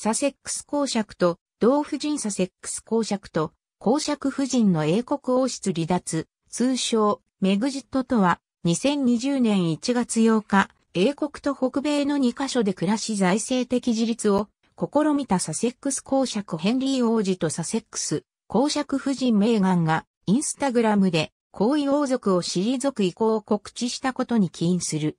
サセックス公爵と、同夫人サセックス公爵と、公爵夫人の英国王室離脱、通称、メグジットとは、2020年1月8日、英国と北米の2カ所で暮らし財政的自立を試みたサセックス公爵ヘンリー王子とサセックス公爵夫人メーガンがインスタグラムで皇位王族を退く意向を告知したことに起因する。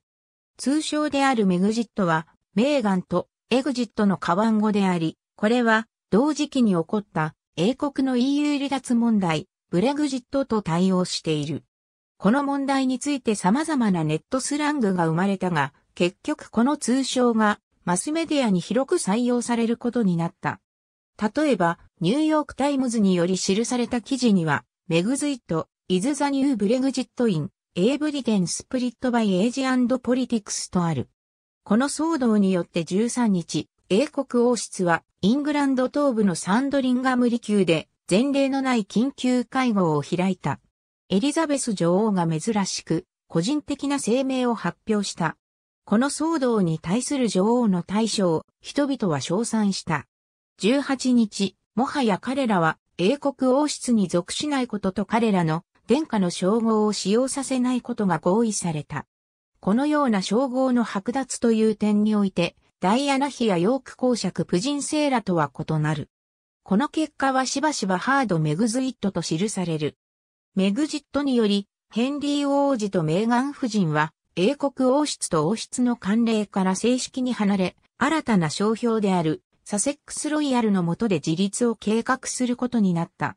通称であるメグジットはメーガンとエグジットの過ン語であり、これは同時期に起こった英国の EU 離脱問題、ブレグジットと対応している。この問題について様々なネットスラングが生まれたが、結局この通称がマスメディアに広く採用されることになった。例えば、ニューヨークタイムズにより記された記事には、メグズイット、イズザニューブレグジットイン、エーブリデンスプリットバイエージポリティクスとある。この騒動によって13日、英国王室はイングランド東部のサンドリンガム離宮で前例のない緊急会合を開いた。エリザベス女王が珍しく個人的な声明を発表した。この騒動に対する女王の対処を人々は称賛した。18日、もはや彼らは英国王室に属しないことと彼らの殿下の称号を使用させないことが合意された。このような称号の剥奪という点において、ダイアナ妃やヨーク公爵プジンセーラとは異なる。この結果はしばしばハード・メグズイットと記される。メグジットにより、ヘンリー王子とメーガン夫人は、英国王室と王室の慣例から正式に離れ、新たな商標であるサセックスロイヤルの下で自立を計画することになった。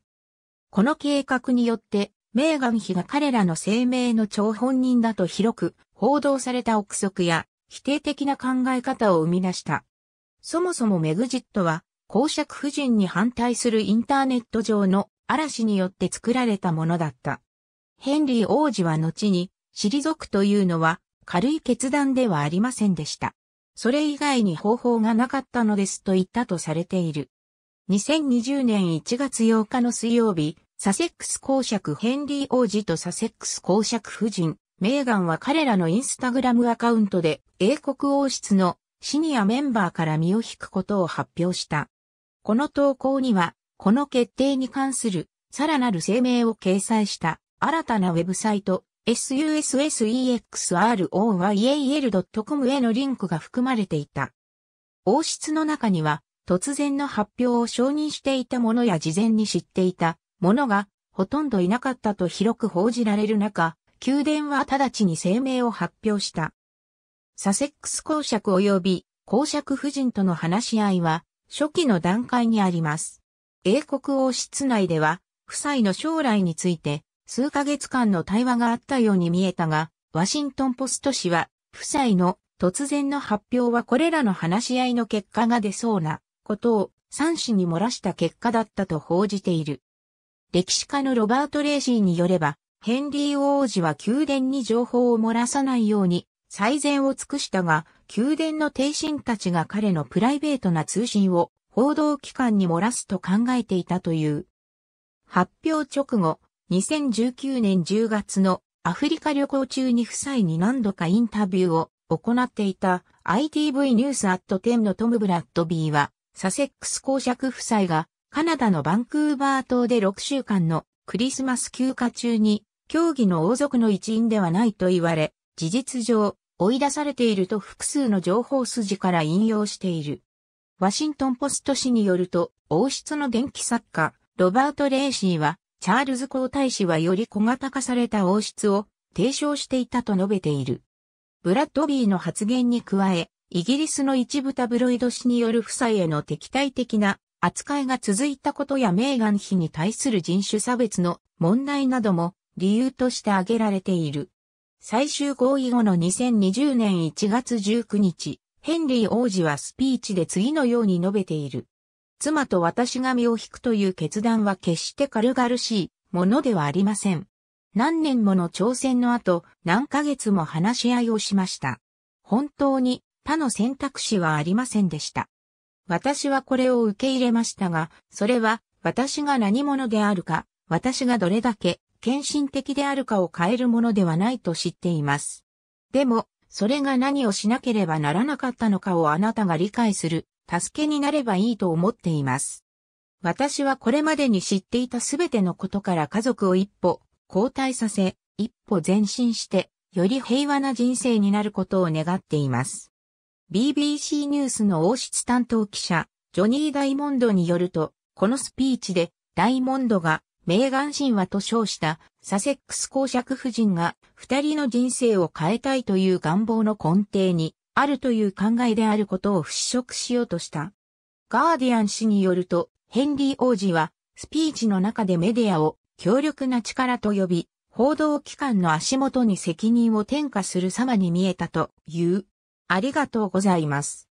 この計画によって、メーガン妃が彼らの生命の張本人だと広く報道された憶測や否定的な考え方を生み出した。そもそもメグジットは公爵夫人に反対するインターネット上の嵐によって作られたものだった。ヘンリー王子は後に退くというのは軽い決断ではありませんでした。それ以外に方法がなかったのですと言ったとされている。2020年1月8日の水曜日、サセックス公爵ヘンリー王子とサセックス公爵夫人、メーガンは彼らのインスタグラムアカウントで英国王室のシニアメンバーから身を引くことを発表した。この投稿には、この決定に関するさらなる声明を掲載した新たなウェブサイト s u s s e x r o y a l c o m へのリンクが含まれていた。王室の中には突然の発表を承認していたものや事前に知っていたものがほとんどいなかったと広く報じられる中、宮殿は直ちに声明を発表した。サセックス公爵及び公爵夫人との話し合いは初期の段階にあります。英国王室内では夫妻の将来について数ヶ月間の対話があったように見えたが、ワシントンポスト紙は夫妻の突然の発表はこれらの話し合いの結果が出そうなことを三紙に漏らした結果だったと報じている。歴史家のロバート・レイシーによれば、ヘンリー王子は宮殿に情報を漏らさないように最善を尽くしたが、宮殿の帝臣たちが彼のプライベートな通信を報道機関に漏らすと考えていたという。発表直後、2019年10月のアフリカ旅行中に夫妻に何度かインタビューを行っていた ITV ニュースアット10のトム・ブラッドビーは、サセックス公爵夫妻がカナダのバンクーバー島で6週間のクリスマス休暇中に競技の王族の一員ではないと言われ、事実上、追い出されていると複数の情報筋から引用している。ワシントンポスト紙によると、王室の元気作家、ロバート・レーシーは、チャールズ皇太子はより小型化された王室を提唱していたと述べている。ブラッドビーの発言に加え、イギリスの一部タブロイド紙による夫妻への敵対的な扱いが続いたことやメーガン妃に対する人種差別の問題なども理由として挙げられている。最終合意後の2020年1月19日、ヘンリー王子はスピーチで次のように述べている。妻と私が身を引くという決断は決して軽々しいものではありません。何年もの挑戦の後、何ヶ月も話し合いをしました。本当に他の選択肢はありませんでした。私はこれを受け入れましたが、それは私が何者であるか、私がどれだけ献身的であるかを変えるものではないと知っています。でも、それが何をしなければならなかったのかをあなたが理解する、助けになればいいと思っています。私はこれまでに知っていたすべてのことから家族を一歩、後退させ、一歩前進して、より平和な人生になることを願っています。BBC ニュースの王室担当記者、ジョニー・ダイモンドによると、このスピーチで、ダイモンドがメーガン神話と称したサセックス公爵夫人が二人の人生を変えたいという願望の根底にあるという考えであることを払拭しようとした。ガーディアン氏によると、ヘンリー王子はスピーチの中でメディアを強力な力と呼び、報道機関の足元に責任を転嫁する様に見えたという。ありがとうございます。